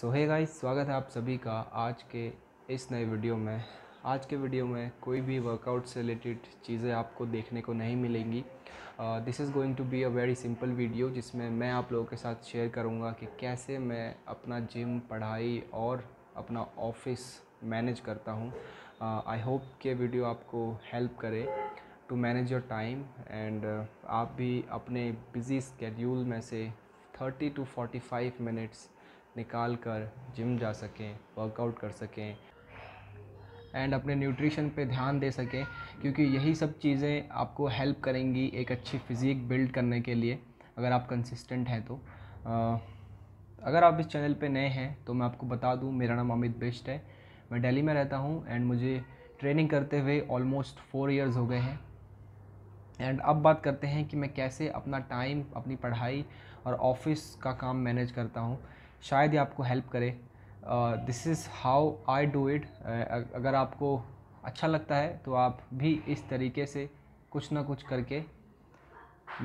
सो है गाइस स्वागत है आप सभी का आज के इस नए वीडियो में आज के वीडियो में कोई भी वर्कआउट से रिलेटेड चीज़ें आपको देखने को नहीं मिलेंगी this is going to be a very simple video जिसमें मैं आप लोगों के साथ शेयर करूँगा कि कैसे मैं अपना जिम पढ़ाई और अपना ऑफिस मैनेज करता हूँ आई होप के वीडियो आपको हेल्प करे to manage your time and आप भी अपने बिज़ी स्केड्यूल में से thirty to forty five minutes निकाल कर जिम जा सकें वर्कआउट कर सकें एंड अपने न्यूट्रिशन पे ध्यान दे सकें क्योंकि यही सब चीज़ें आपको हेल्प करेंगी एक अच्छी फिज़ीक बिल्ड करने के लिए अगर आप कंसिस्टेंट हैं तो आ, अगर आप इस चैनल पे नए हैं तो मैं आपको बता दूं मेरा नाम अमित बिष्ट है मैं दिल्ली में रहता हूं एंड मुझे ट्रेनिंग करते हुए ऑलमोस्ट फोर इयर्स हो गए हैं एंड अब बात करते हैं कि मैं कैसे अपना टाइम अपनी पढ़ाई और ऑफिस का काम मैनेज करता हूँ शायद ही आपको हेल्प करे this is how I do it अगर आपको अच्छा लगता है तो आप भी इस तरीके से कुछ ना कुछ करके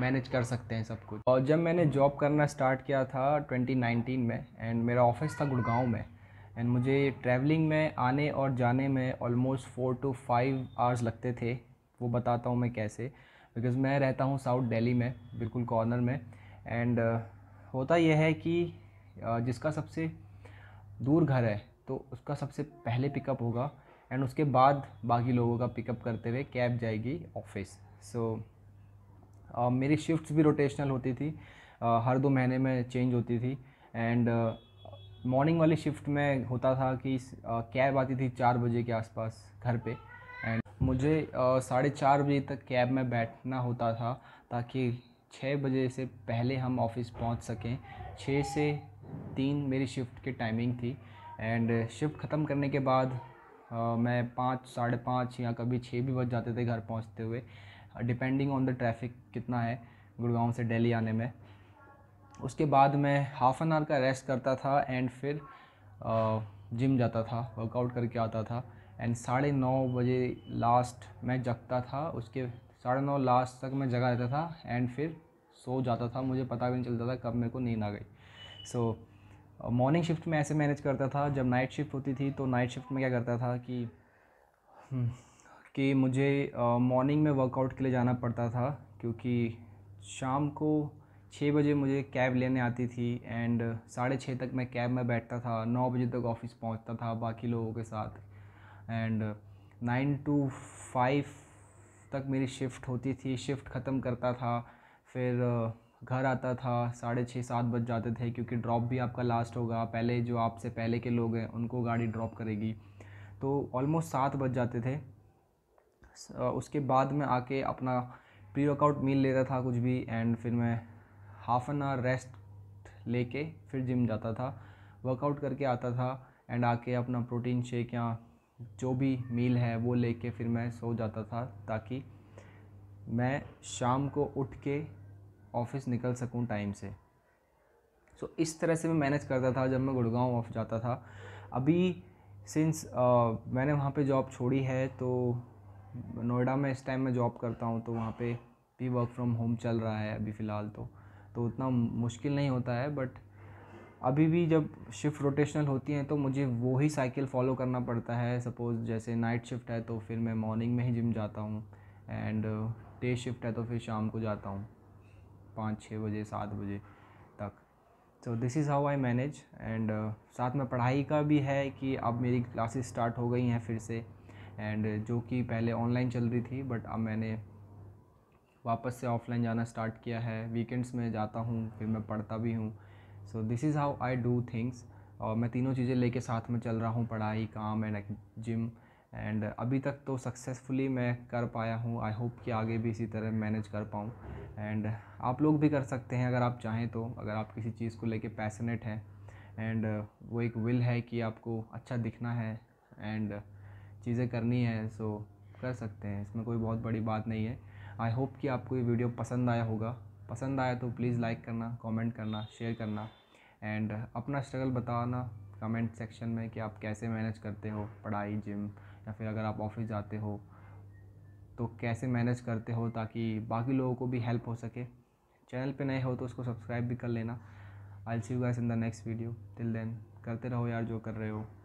मैनेज कर सकते हैं सब कुछ और uh, जब मैंने जॉब करना स्टार्ट किया था 2019 में एंड मेरा ऑफिस था गुड़गांव में एंड मुझे ट्रैवलिंग में आने और जाने में almost four to five hours लगते थे वो बताता हूँ मैं कैसे बिकॉज़ मैं रहता हूँ साउथ दिल्ली में बिल्कुल कॉर्नर में एंड uh, होता यह है कि जिसका सबसे दूर घर है तो उसका सबसे पहले पिकअप होगा एंड उसके बाद बाकी लोगों का पिकअप करते हुए कैब जाएगी ऑफिस सो so, uh, मेरी शिफ्ट्स भी रोटेशनल होती थी uh, हर दो महीने में चेंज होती थी एंड मॉर्निंग वाली शिफ्ट में होता था कि कैब आती थी चार बजे के आसपास घर पे एंड मुझे साढ़े चार बजे तक कैब में बैठना होता था ताकि छः बजे से पहले हम ऑफिस पहुंच सकें छः से तीन मेरी शिफ्ट की टाइमिंग थी एंड शिफ्ट ख़त्म करने के बाद आ, मैं पाँच साढ़े पाँच या कभी छः भी बज जाते थे घर पहुंचते हुए डिपेंडिंग ऑन द ट्रैफिक कितना है गुड़गांव से दिल्ली आने में उसके बाद मैं हाफ़ एन आवर का रेस्ट करता था एंड फिर आ, जिम जाता था वर्कआउट करके आता था एंड साढ़े नौ बजे लास्ट मैं जगता था उसके साढ़े नौ लास्ट तक मैं जगा रहता था एंड फिर सो जाता था मुझे पता भी नहीं चलता था कब मेरे को नींद आ गई सो मॉर्निंग शिफ्ट में ऐसे मैनेज करता था जब नाइट शिफ्ट होती थी तो नाइट शिफ्ट में क्या करता था कि हम्म, कि मुझे मॉर्निंग uh, में वर्कआउट के लिए जाना पड़ता था क्योंकि शाम को छः बजे मुझे कैब लेने आती थी एंड साढ़े छः तक मैं कैब में बैठता था नौ बजे तक ऑफिस पहुंचता था बाकी लोगों के साथ एंड नाइन टू फाइव तक मेरी शिफ्ट होती थी शिफ्ट ख़त्म करता था फिर uh, घर आता था साढ़े छः सात बज जाते थे क्योंकि ड्रॉप भी आपका लास्ट होगा पहले जो आपसे पहले के लोग हैं उनको गाड़ी ड्रॉप करेगी तो ऑलमोस्ट सात बज जाते थे उसके बाद मैं आके अपना प्री वर्कआउट मील लेता था कुछ भी एंड फिर मैं हाफ एन आवर रेस्ट लेके फिर जिम जाता था वर्कआउट करके आता था एंड आके अपना प्रोटीन शेक या जो भी मील है वो लेके फिर मैं सो जाता था ताकि मैं शाम को उठ के ऑफिस निकल सकूँ टाइम से सो so, इस तरह से मैं मैनेज करता था जब मैं गुड़गांव ऑफ जाता था अभी सिंस uh, मैंने वहाँ पे जॉब छोड़ी है तो नोएडा में इस टाइम मैं जॉब करता हूँ तो वहाँ पे भी वर्क फ्रॉम होम चल रहा है अभी फ़िलहाल तो तो उतना मुश्किल नहीं होता है बट अभी भी जब शिफ्ट रोटेशनल होती हैं तो मुझे वो ही साइकिल फॉलो करना पड़ता है सपोज़ जैसे नाइट शिफ्ट है तो फिर मैं मॉर्निंग में ही जिम जाता हूँ एंड डे शिफ्ट है तो फिर शाम को जाता हूँ पाँच छः बजे सात बजे तक तो this is how I manage and साथ में पढ़ाई का भी है कि अब मेरी क्लासेस स्टार्ट हो गई हैं फिर से एंड जो कि पहले ऑनलाइन चल रही थी बट अब मैंने वापस से ऑफलाइन जाना स्टार्ट किया है वीकेंड्स में जाता हूँ फिर मैं पढ़ता भी हूँ so this is how I do things और मैं तीनों चीज़ें लेके साथ में चल रहा हूँ पढ़ाई काम एंड जिम एंड अभी तक तो सक्सेसफुली मैं कर पाया हूँ आई होप कि आगे भी इसी तरह मैनेज कर पाऊँ एंड आप लोग भी कर सकते हैं अगर आप चाहें तो अगर आप किसी चीज़ को लेके पैसनेट हैं एंड वो एक विल है कि आपको अच्छा दिखना है एंड चीज़ें करनी है सो कर सकते हैं इसमें कोई बहुत बड़ी बात नहीं है आई होप कि आपको ये वीडियो पसंद आया होगा पसंद आया तो प्लीज़ लाइक करना कमेंट करना शेयर करना एंड अपना स्ट्रगल बताना कमेंट सेक्शन में कि आप कैसे मैनेज करते हो पढ़ाई जिम या फिर अगर आप ऑफिस जाते हो तो कैसे मैनेज करते हो ताकि बाकी लोगों को भी हेल्प हो सके चैनल पे नए हो तो उसको सब्सक्राइब भी कर लेना I see you guys in the next video till then करते रहो यार जो कर रहे हो